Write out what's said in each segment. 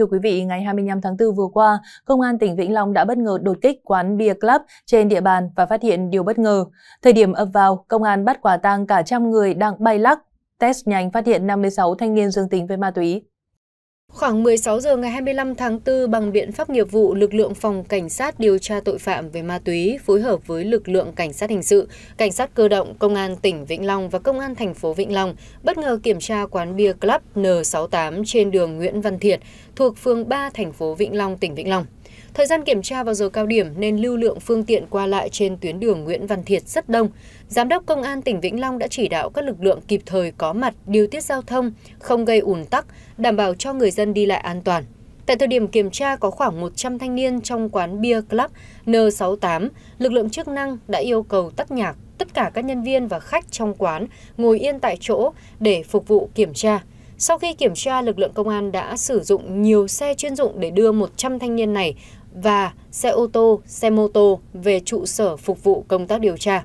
Thưa quý vị, ngày 25 tháng 4 vừa qua, Công an tỉnh Vĩnh Long đã bất ngờ đột kích quán bia Club trên địa bàn và phát hiện điều bất ngờ. Thời điểm ập vào, công an bắt quả tang cả trăm người đang bay lắc. Test nhanh phát hiện 56 thanh niên dương tính với ma túy. Khoảng 16 giờ ngày 25 tháng 4, bằng biện pháp nghiệp vụ, lực lượng phòng cảnh sát điều tra tội phạm về ma túy phối hợp với lực lượng cảnh sát hình sự, cảnh sát cơ động, công an tỉnh Vĩnh Long và công an thành phố Vĩnh Long bất ngờ kiểm tra quán bia Club N68 trên đường Nguyễn Văn Thiệt thuộc phường 3 thành phố Vĩnh Long, tỉnh Vĩnh Long. Thời gian kiểm tra vào giờ cao điểm nên lưu lượng phương tiện qua lại trên tuyến đường Nguyễn Văn Thiệt rất đông. Giám đốc Công an tỉnh Vĩnh Long đã chỉ đạo các lực lượng kịp thời có mặt điều tiết giao thông, không gây ùn tắc, đảm bảo cho người dân đi lại an toàn. Tại thời điểm kiểm tra có khoảng 100 thanh niên trong quán bia Club N68, lực lượng chức năng đã yêu cầu tắt nhạc, tất cả các nhân viên và khách trong quán ngồi yên tại chỗ để phục vụ kiểm tra. Sau khi kiểm tra, lực lượng công an đã sử dụng nhiều xe chuyên dụng để đưa 100 thanh niên này và xe ô tô, xe mô tô về trụ sở phục vụ công tác điều tra.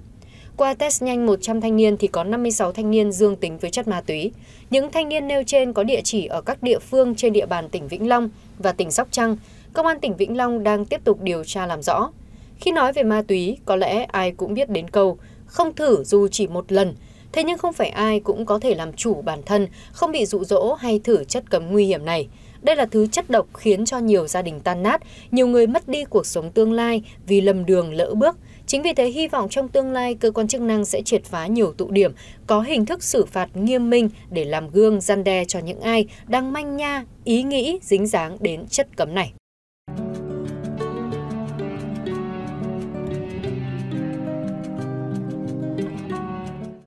Qua test nhanh 100 thanh niên thì có 56 thanh niên dương tính với chất ma túy. Những thanh niên nêu trên có địa chỉ ở các địa phương trên địa bàn tỉnh Vĩnh Long và tỉnh Sóc Trăng. Công an tỉnh Vĩnh Long đang tiếp tục điều tra làm rõ. Khi nói về ma túy, có lẽ ai cũng biết đến câu không thử dù chỉ một lần. Thế nhưng không phải ai cũng có thể làm chủ bản thân, không bị dụ dỗ hay thử chất cấm nguy hiểm này. Đây là thứ chất độc khiến cho nhiều gia đình tan nát, nhiều người mất đi cuộc sống tương lai vì lầm đường lỡ bước. Chính vì thế hy vọng trong tương lai cơ quan chức năng sẽ triệt phá nhiều tụ điểm có hình thức xử phạt nghiêm minh để làm gương gian đe cho những ai đang manh nha ý nghĩ dính dáng đến chất cấm này.